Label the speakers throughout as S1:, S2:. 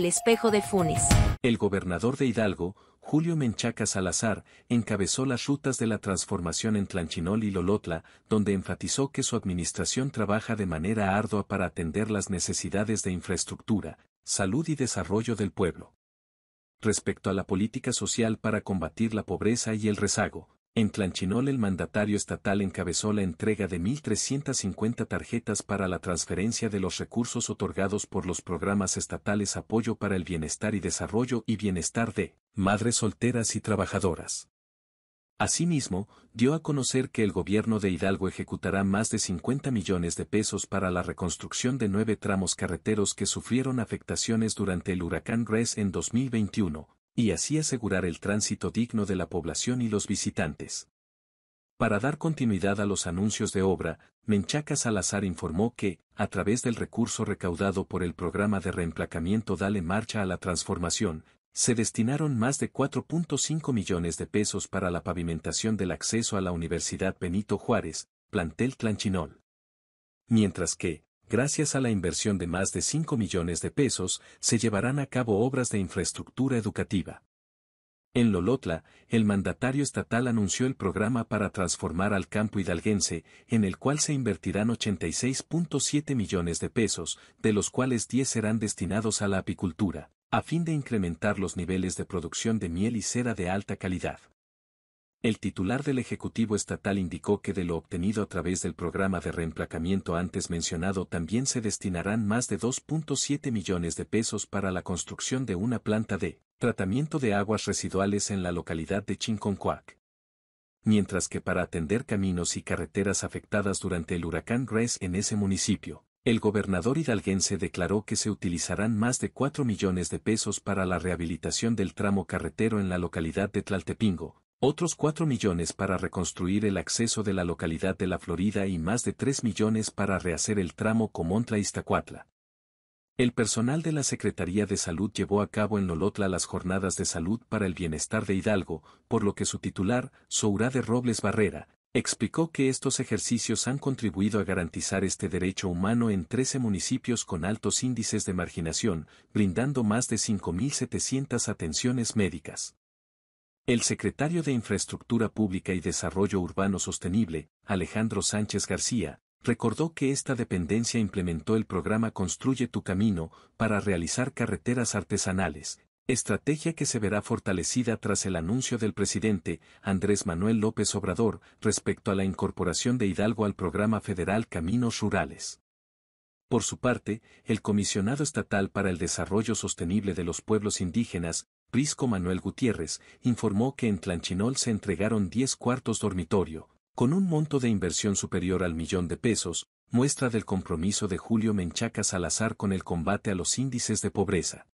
S1: El espejo de Funes. El gobernador de Hidalgo, Julio Menchaca Salazar, encabezó las rutas de la transformación en Tlanchinol y Lolotla, donde enfatizó que su administración trabaja de manera ardua para atender las necesidades de infraestructura, salud y desarrollo del pueblo. Respecto a la política social para combatir la pobreza y el rezago, en Clanchinol, el mandatario estatal encabezó la entrega de 1.350 tarjetas para la transferencia de los recursos otorgados por los programas estatales Apoyo para el Bienestar y Desarrollo y Bienestar de Madres Solteras y Trabajadoras. Asimismo, dio a conocer que el gobierno de Hidalgo ejecutará más de 50 millones de pesos para la reconstrucción de nueve tramos carreteros que sufrieron afectaciones durante el huracán Res en 2021, y así asegurar el tránsito digno de la población y los visitantes. Para dar continuidad a los anuncios de obra, Menchaca Salazar informó que, a través del recurso recaudado por el programa de reemplacamiento Dale Marcha a la Transformación, se destinaron más de 4.5 millones de pesos para la pavimentación del acceso a la Universidad Benito Juárez, plantel Tlanchinol. Mientras que, gracias a la inversión de más de 5 millones de pesos, se llevarán a cabo obras de infraestructura educativa. En Lolotla, el mandatario estatal anunció el programa para transformar al campo hidalguense, en el cual se invertirán 86.7 millones de pesos, de los cuales 10 serán destinados a la apicultura, a fin de incrementar los niveles de producción de miel y cera de alta calidad. El titular del Ejecutivo Estatal indicó que de lo obtenido a través del programa de reemplacamiento antes mencionado también se destinarán más de 2.7 millones de pesos para la construcción de una planta de tratamiento de aguas residuales en la localidad de Chinconcuac. Mientras que para atender caminos y carreteras afectadas durante el huracán Grace en ese municipio, el gobernador hidalguense declaró que se utilizarán más de 4 millones de pesos para la rehabilitación del tramo carretero en la localidad de Tlaltepingo, otros 4 millones para reconstruir el acceso de la localidad de La Florida y más de 3 millones para rehacer el tramo Comontla-Iztacuatla. El personal de la Secretaría de Salud llevó a cabo en lolotla las jornadas de salud para el bienestar de Hidalgo, por lo que su titular, Soura de Robles Barrera, explicó que estos ejercicios han contribuido a garantizar este derecho humano en 13 municipios con altos índices de marginación, brindando más de 5.700 atenciones médicas. El secretario de Infraestructura Pública y Desarrollo Urbano Sostenible, Alejandro Sánchez García, recordó que esta dependencia implementó el programa Construye tu Camino para realizar carreteras artesanales, estrategia que se verá fortalecida tras el anuncio del presidente Andrés Manuel López Obrador respecto a la incorporación de Hidalgo al programa federal Caminos Rurales. Por su parte, el comisionado estatal para el desarrollo sostenible de los pueblos indígenas, Prisco Manuel Gutiérrez, informó que en Tlanchinol se entregaron 10 cuartos dormitorio, con un monto de inversión superior al millón de pesos, muestra del compromiso de Julio Menchaca Salazar con el combate a los índices de pobreza.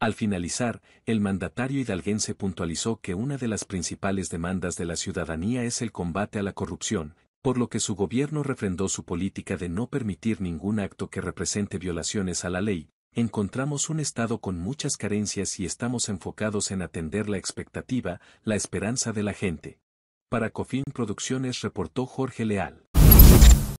S1: Al finalizar, el mandatario hidalguense puntualizó que una de las principales demandas de la ciudadanía es el combate a la corrupción, por lo que su gobierno refrendó su política de no permitir ningún acto que represente violaciones a la ley, encontramos un Estado con muchas carencias y estamos enfocados en atender la expectativa, la esperanza de la gente. Para Cofin Producciones reportó Jorge Leal.